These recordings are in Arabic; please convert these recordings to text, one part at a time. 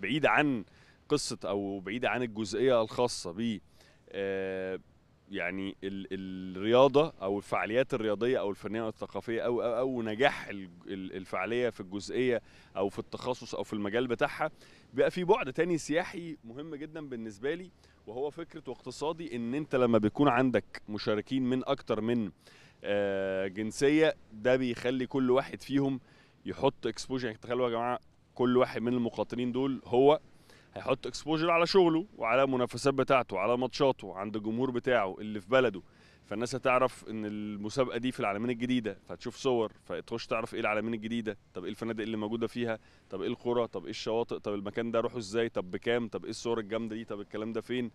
بعيد عن قصه او بعيده عن الجزئيه الخاصه ب آه، يعني الرياضه او الفعاليات الرياضيه او الفنيه او الثقافيه او او, أو نجاح الفعاليه في الجزئيه او في التخصص او في المجال بتاعها بقى في بعد تاني سياحي مهم جدا بالنسبه لي وهو فكره واقتصادي ان انت لما بيكون عندك مشاركين من اكتر من آه، جنسيه ده بيخلي كل واحد فيهم يحط اكسبوجر يعني تخيلوا يا جماعه كل واحد من المقاتلين دول هو هيحط اكسبوجر على شغله وعلى المنافسات بتاعته على ماتشاته عند الجمهور بتاعه اللي في بلده فالناس هتعرف ان المسابقه دي في العالمين الجديده فهتشوف صور فتخش تعرف ايه العالمين الجديده طب ايه الفنادق اللي موجوده فيها طب ايه القرى طب ايه الشواطئ طب المكان ده اروحه ازاي طب بكام طب ايه الصور الجامده دي طب الكلام ده فين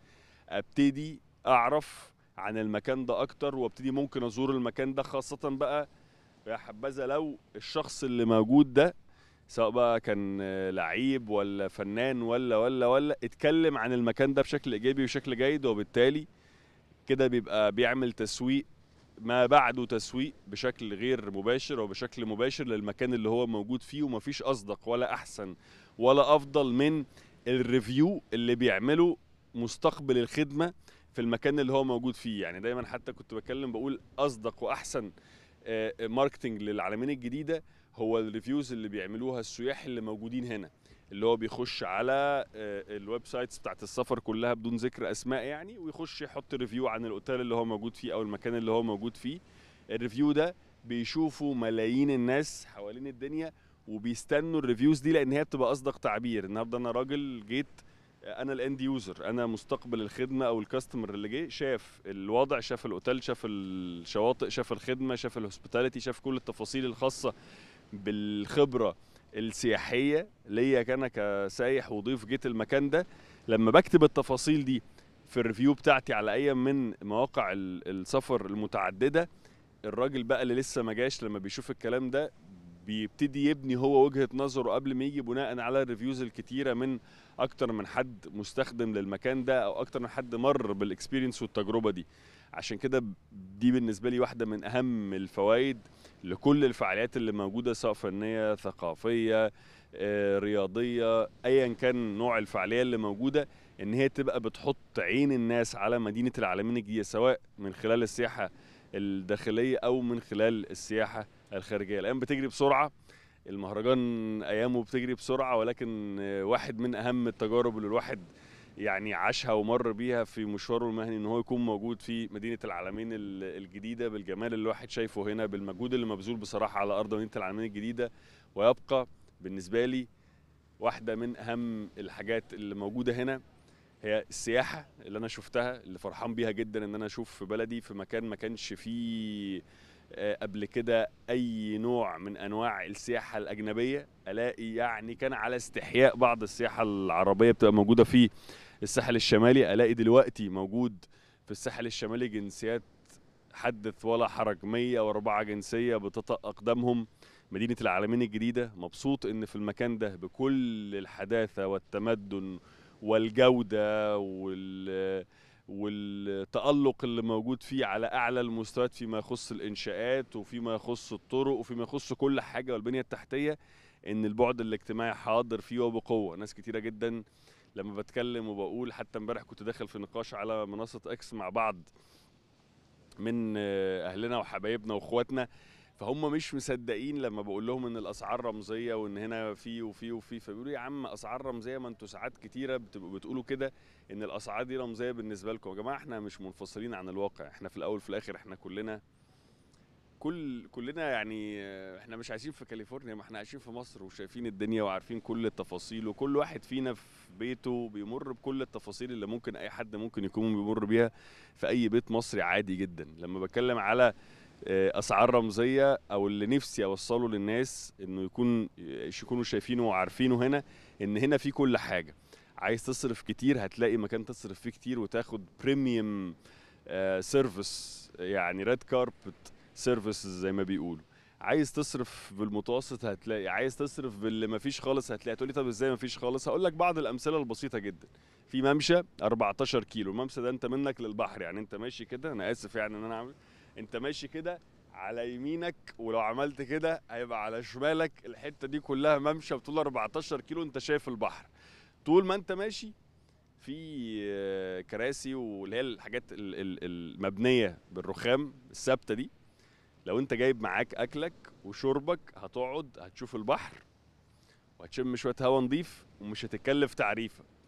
ابتدي اعرف عن المكان ده اكتر وابتدي ممكن ازور المكان ده خاصه بقى يا حبذا لو الشخص اللي موجود ده سواء بقى كان لعيب ولا فنان ولا ولا ولا اتكلم عن المكان ده بشكل ايجابي وشكل جيد وبالتالي كده بيبقى بيعمل تسويق ما بعده تسويق بشكل غير مباشر وبشكل مباشر للمكان اللي هو موجود فيه ومفيش اصدق ولا احسن ولا افضل من الريفيو اللي بيعمله مستقبل الخدمه في المكان اللي هو موجود فيه يعني دايما حتى كنت بتكلم بقول اصدق واحسن ماركتنج آه، للعالمين الجديده هو الريفيوز اللي بيعملوها السياح اللي موجودين هنا اللي هو بيخش على آه، الويب سايتس بتاعت السفر كلها بدون ذكر اسماء يعني ويخش يحط ريفيو عن الاوتيل اللي هو موجود فيه او المكان اللي هو موجود فيه الريفيو ده بيشوفه ملايين الناس حوالين الدنيا وبيستنوا الريفيوز دي لان هي بتبقى اصدق تعبير النهارده انا راجل جيت آه، انا الاند يوزر انا مستقبل الخدمه او الكاستمر اللي جه شاف الوضع شاف الاوتيل شاف الشواطئ شاف الخدمه شاف الهوسبيتاليتي شاف كل التفاصيل الخاصه بالخبره السياحيه ليا انا كسايح وضيف جيت المكان ده لما بكتب التفاصيل دي في الريفيو بتاعتي على اي من مواقع السفر المتعدده الراجل بقى اللي لسه ما جاش لما بيشوف الكلام ده بيبتدي يبني هو وجهه نظره قبل ما يجي بناء على الريفيوز الكتيره من اكتر من حد مستخدم للمكان ده او اكتر من حد مر بالاكسبيرينس والتجربه دي عشان كده دي بالنسبه لي واحده من اهم الفوائد لكل الفعاليات اللي موجوده سواء فنيه ثقافيه آه، رياضيه ايا كان نوع الفعاليه اللي موجوده ان هي تبقى بتحط عين الناس على مدينه العالمين الجديده سواء من خلال السياحه الداخليه او من خلال السياحه الخارجيه الايام بتجري بسرعه المهرجان ايامه بتجري بسرعه ولكن واحد من اهم التجارب اللي الواحد يعني عاشها ومر بيها في مشواره المهني ان هو يكون موجود في مدينه العالمين الجديده بالجمال اللي الواحد شايفه هنا بالمجهود اللي مبذول بصراحه على ارض مدينه العالمين الجديده ويبقى بالنسبه لي واحده من اهم الحاجات اللي موجوده هنا هي السياحه اللي انا شفتها اللي فرحان بيها جدا ان انا اشوف في بلدي في مكان ما كانش فيه آه، قبل كده اي نوع من انواع السياحه الاجنبيه الاقي يعني كان على استحياء بعض السياحه العربيه بتبقى موجوده في الساحل الشمالي الاقي دلوقتي موجود في الساحل الشمالي جنسيات حدث ولا حرج 104 جنسيه بتطأ اقدامهم مدينه العالمين الجديده مبسوط ان في المكان ده بكل الحداثه والتمدن والجوده وال والتألق اللي موجود فيه على أعلى المستويات فيما يخص الإنشاءات وفيما يخص الطرق وفيما يخص كل حاجة والبنية التحتية إن البعد الاجتماعي حاضر فيه وبقوة ناس كتيرة جدا لما بتكلم وبقول حتى امبارح كنت داخل في نقاش على منصة إكس مع بعض من أهلنا وحبايبنا وإخواتنا فهم مش مصدقين لما بقول لهم ان الاسعار رمزيه وان هنا في وفي وفي فبيقولوا يا عم اسعار رمزيه ما انتوا ساعات كتيره بتبقوا بتقولوا كده ان الاسعار دي رمزيه بالنسبه لكم يا جماعه احنا مش منفصلين عن الواقع احنا في الاول في الاخر احنا كلنا كل كلنا يعني احنا مش عايشين في كاليفورنيا ما احنا عايشين في مصر وشايفين الدنيا وعارفين كل التفاصيل وكل واحد فينا في بيته بيمر بكل التفاصيل اللي ممكن اي حد ممكن يكون بيمر بيها في اي بيت مصري عادي جدا لما بتكلم على آه، اسعار رمزيه او اللي نفسي اوصله للناس انه يكون يكونوا شايفينه وعارفينه هنا ان هنا في كل حاجه عايز تصرف كتير هتلاقي مكان تصرف فيه كتير وتاخد بريميوم سيرفيس آه، يعني ريد كاربت سيرفيس زي ما بيقولوا عايز تصرف بالمتوسط هتلاقي عايز تصرف باللي مفيش خالص هتلاقي تقول لي طب ازاي مفيش خالص هقول لك بعض الامثله البسيطه جدا في ممشى 14 كيلو الممشى ده انت منك للبحر يعني انت ماشي كده انا اسف يعني ان انا عامل انت ماشي كده على يمينك ولو عملت كده هيبقى على شمالك الحته دي كلها ممشى بطول 14 كيلو انت شايف البحر طول ما انت ماشي في كراسي واللي هي الحاجات المبنيه بالرخام الثابته دي لو انت جايب معاك اكلك وشربك هتقعد هتشوف البحر وهتشم شويه هواء نضيف ومش هتتكلف تعريفه